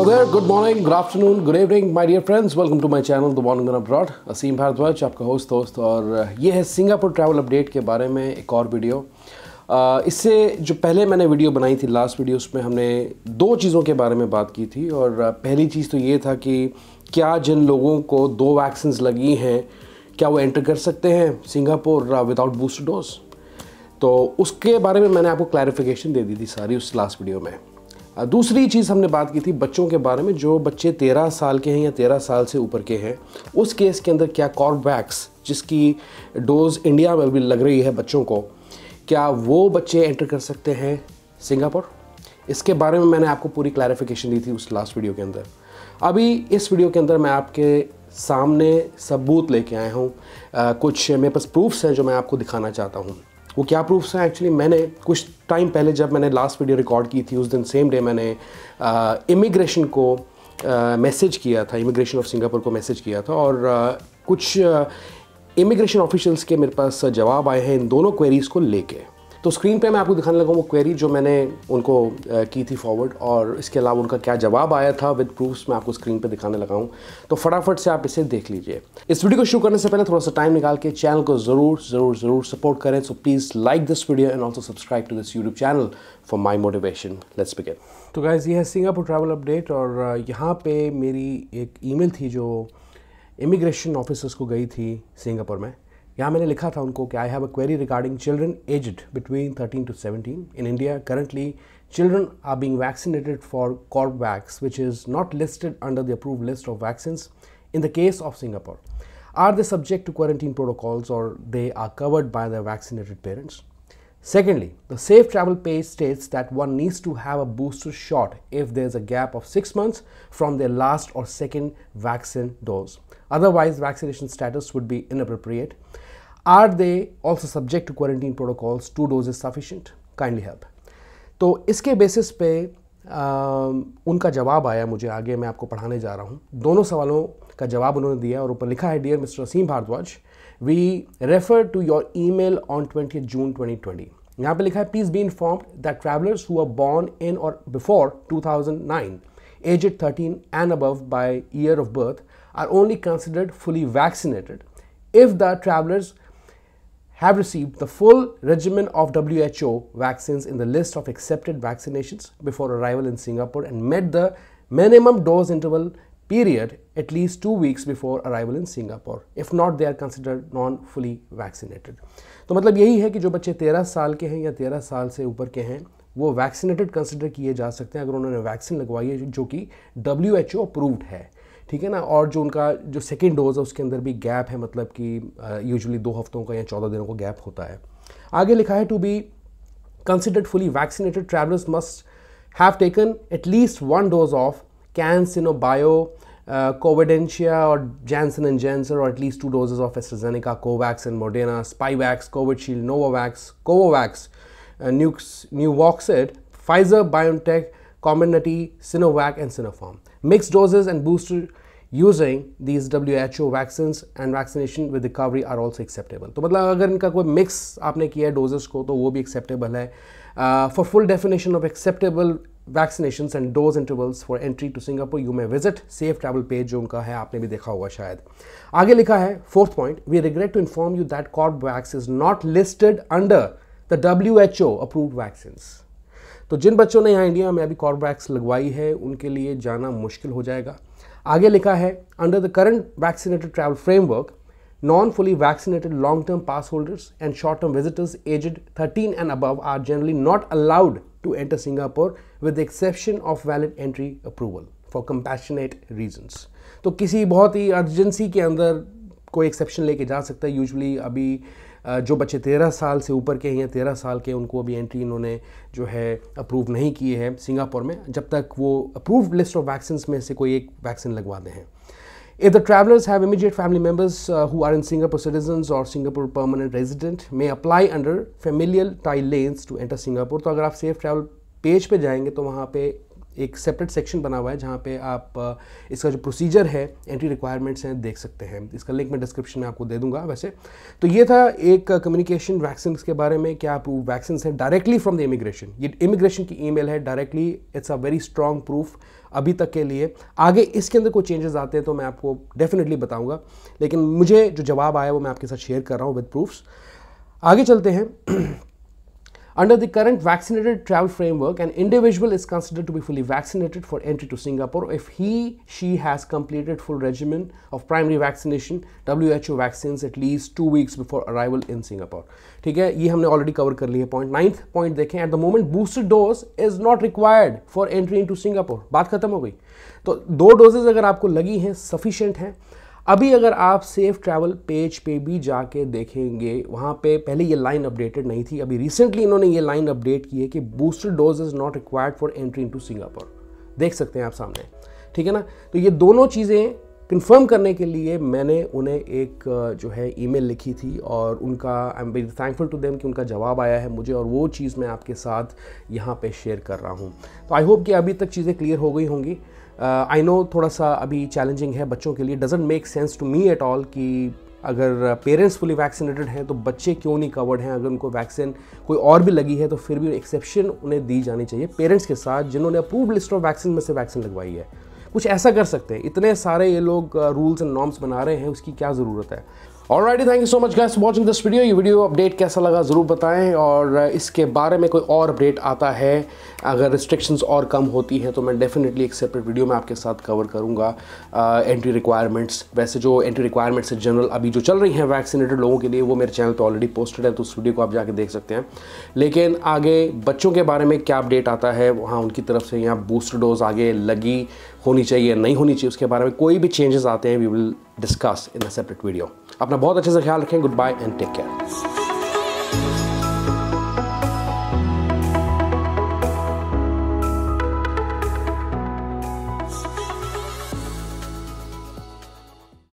Hello there, good morning, good afternoon, good evening, my dear friends. Welcome to my channel, The Morning Abroad. असीम भारद्वाज आपका host दोस्त और ये है Singapore travel update के बारे में एक और वीडियो इससे जो पहले मैंने वीडियो बनाई थी लास्ट वीडियो उसमें हमने दो चीज़ों के बारे में बात की थी और पहली चीज़ तो ये था कि क्या जिन लोगों को दो वैक्सीन लगी हैं क्या वो एंटर कर सकते हैं सिंगापुर विदाउट बूस्टर डोज तो उसके बारे में मैंने आपको क्लैरिफिकेशन दे दी थी सारी उस लास्ट वीडियो में दूसरी चीज़ हमने बात की थी बच्चों के बारे में जो बच्चे तेरह साल के हैं या तेरह साल से ऊपर के हैं उस केस के अंदर क्या कॉर्बैक्स जिसकी डोज इंडिया में भी लग रही है बच्चों को क्या वो बच्चे एंटर कर सकते हैं सिंगापुर इसके बारे में मैंने आपको पूरी क्लैरिफिकेशन दी थी उस लास्ट वीडियो के अंदर अभी इस वीडियो के अंदर मैं आपके सामने सबूत लेके आया हूँ कुछ मेरे पास प्रूफ्स हैं जो मैं आपको दिखाना चाहता हूँ वो क्या प्रूफ्स हैं एक्चुअली मैंने कुछ टाइम पहले जब मैंने लास्ट वीडियो रिकॉर्ड की थी उस दिन सेम डे मैंने इमिग्रेशन uh, को मैसेज uh, किया था इमिग्रेशन ऑफ सिंगापुर को मैसेज किया था और uh, कुछ इमिग्रेशन ऑफिशल्स के मेरे पास जवाब आए हैं इन दोनों क्वेरीज़ को लेके तो स्क्रीन पे मैं आपको दिखाने लगा वो क्वेरी जो मैंने उनको की थी फॉरवर्ड और इसके अलावा उनका क्या जवाब आया था विद प्रूफ्स मैं आपको स्क्रीन पे दिखाने लगा हूँ तो फटाफट से आप इसे देख लीजिए इस वीडियो को शुरू करने से पहले थोड़ा सा टाइम निकाल के चैनल को ज़रूर ज़रूर ज़रूर सपोर्ट करें so please like this video and also subscribe to this YouTube channel for my motivation let's begin तो गाइज ये है सिंगापुर ट्रैवल अपडेट और यहाँ पे मेरी एक ईमेल थी जो इमिग्रेशन ऑफिसर्स को गई थी सिंगापुर में यहाँ मैंने लिखा था उनको कि I have a query regarding children aged between 13 to 17 in India. Currently, children are being vaccinated for Corvax, which is not listed under the approved list of vaccines in the case of Singapore. Are they subject to quarantine protocols or they are covered by their vaccinated parents? Secondly, the safe travel page states that one needs to have a booster shot if there is a gap of six months from their last or second vaccine dose. Otherwise, vaccination status would be inappropriate. They also subject to quarantine protocols two doses is sufficient kindly help तो इसके basis पे आ, उनका जवाब आया मुझे आगे मैं आपको पढ़ाने जा रहा हूँ दोनों सवालों का जवाब उन्होंने दिया और ऊपर लिखा है dear Mister Aseem Bhardwaj we refer to your email on twenty June twenty twenty यहाँ पर लिखा है please be informed that travellers who are born in or before two thousand nine aged thirteen and above by year of birth are only considered fully vaccinated if the travellers have received the full regimen of WHO vaccines in the list of accepted vaccinations before arrival in Singapore and met the minimum dose interval period at least two weeks before arrival in Singapore. If not, they are considered non-fully vaccinated. तो मतलब यही है कि जो बच्चे 13 साल के हैं या 13 साल से ऊपर के हैं वो वैक्सीनेटेड कंसिडर किए जा सकते हैं अगर उन्होंने वैक्सीन लगवाई है जो कि डब्ल्यू एच ओ अप्रूव्ड है ठीक है ना और जो उनका जो सेकेंड डोज है उसके अंदर भी गैप है मतलब कि यूजली दो हफ्तों का या चौदह दिनों का गैप होता है आगे लिखा है to be considered fully vaccinated travellers must have taken at least one dose of CanSino bio Convidecia or Janssen and Janssen or at least two doses of AstraZeneca Covax and Moderna Spikevax Covishield Novavax Covovax Nuvaxovid Pfizer BioNTech Comirnaty Sinovac and Sinopharm Mixed doses and booster using these W H O vaccine and vaccination with recovery are also acceptable तो मतलब अगर इनका कोई mix आपने किया है doses को तो वो भी एक्सेप्टेबल है for full definition of acceptable vaccination and dose intervals for entry to Singapore you may visit safe travel page जो उनका है आपने भी देखा होगा शायद आगे लिखा है fourth point we regret to inform you that Corbevax is not listed under the W H O approved vaccines तो जिन बच्चों ने यहाँ इंडिया में अभी कॉर्बैक्स लगवाई है उनके लिए जाना मुश्किल हो जाएगा आगे लिखा है under the current vaccinated travel framework non fully vaccinated long term pass holders and short term visitors aged thirteen and above are generally not allowed to enter Singapore with exception of valid entry approval for compassionate reasons तो किसी बहुत ही urgency के अंदर कोई exception लेके जा सकता है यूजली अभी जो बच्चे तेरह साल से ऊपर के हैं तेरह साल के उनको अभी एंट्री इन्होंने जो है अप्रूव नहीं किए हैं सिंगापुर में जब तक वो अप्रूव लिस्ट ऑफ वैक्सीन में से कोई एक वैक्सीन लगवा दें if the travellers have immediate family members who are in Singapore citizen or Singapore permanent resident may apply under familial ties lane to enter Singapore तो अगर आप सेफ ट्रैवल पेज पे जाएंगे तो वहाँ पर एक सेपरेट सेक्शन बना हुआ है जहाँ पे आप इसका जो प्रोसीजर है एंट्री रिक्वायरमेंट्स हैं देख सकते हैं इसका लिंक मैं डिस्क्रिप्शन में आपको दे दूंगा वैसे तो ये था एक कम्युनिकेशन वैक्सीन के बारे में कि आप वैक्सीन हैं डायरेक्टली फ्रॉम द इमिग्रेशन ये इमिग्रेशन की ई है directly it's a very strong proof अभी तक के लिए आगे इसके अंदर कोई चेंजेस आते हैं तो मैं आपको डेफिनेटली बताऊंगा लेकिन मुझे जो जवाब आया वो मैं आपके साथ शेयर कर रहा हूँ विद प्रूफ्स आगे चलते हैं Under the current vaccinated travel framework, an individual is considered to be fully vaccinated for entry to Singapore if he she has completed full regimen of primary vaccination WHO vaccines at least two weeks before arrival in Singapore. ठीक है ये हमने already cover कर लिया point ninth point देखें at the moment booster dose is not required for entry into Singapore. बात खत्म हो गई तो दो doses अगर आपको लगी हैं sufficient हैं अभी अगर आप सेफ ट्रैवल पेज पे भी जाके देखेंगे वहाँ पे पहले ये लाइन अपडेटेड नहीं थी अभी रिसेंटली इन्होंने ये लाइन अपडेट की है कि booster dose is not required for entry into Singapore देख सकते हैं आप सामने ठीक है ना तो ये दोनों चीज़ें कंफर्म करने के लिए मैंने उन्हें एक जो है ईमेल लिखी थी और उनका I am very thankful to them कि उनका जवाब आया है मुझे और वो चीज़ मैं आपके साथ यहाँ पे शेयर कर रहा हूँ तो आई होप कि अभी तक चीज़ें क्लियर हो गई होंगी आई uh, नो थोड़ा सा अभी चैलेंजिंग है बच्चों के लिए doesn't make sense to me at all कि अगर पेरेंट्स फुली वैक्सीनेटेड हैं तो बच्चे क्यों नहीं कवर्ड हैं अगर उनको वैक्सीन कोई और भी लगी है तो फिर भी एक्सेप्शन उन्हें दी जानी चाहिए पेरेंट्स के साथ जिन्होंने अप्रूव लिस्ट ऑफ वैक्सीन में से वैक्सीन लगवाई है कुछ ऐसा कर सकते हैं इतने सारे ये लोग रूल्स एंड नॉर्म्स बना रहे हैं उसकी क्या ज़रूरत है और thank you so much guys watching this video ये वीडियो अपडेट कैसा लगा ज़रूर बताएं और इसके बारे में कोई और अपडेट आता है अगर रिस्ट्रिक्शंस और कम होती हैं तो मैं डेफिनेटली एक सेपरेट वीडियो में आपके साथ कवर करूँगा एंट्री रिक्वायरमेंट्स वैसे जो एंट्री रिक्वायरमेंट्स है जनरल अभी जो चल रही हैं वैक्सीनेटेड लोगों के लिए वो मेरे चैनल पर ऑलरेडी पोस्टेड है तो उस वीडियो को आप जाके देख सकते हैं लेकिन आगे बच्चों के बारे में क्या अपडेट आता है वहाँ उनकी तरफ से यहाँ बूस्टर डोज आगे लगी होनी चाहिए नहीं होनी चाहिए उसके बारे में कोई भी चेंजेस आते हैं we will discuss in a separate video अपना बहुत अच्छे से ख्याल रखें goodbye and take care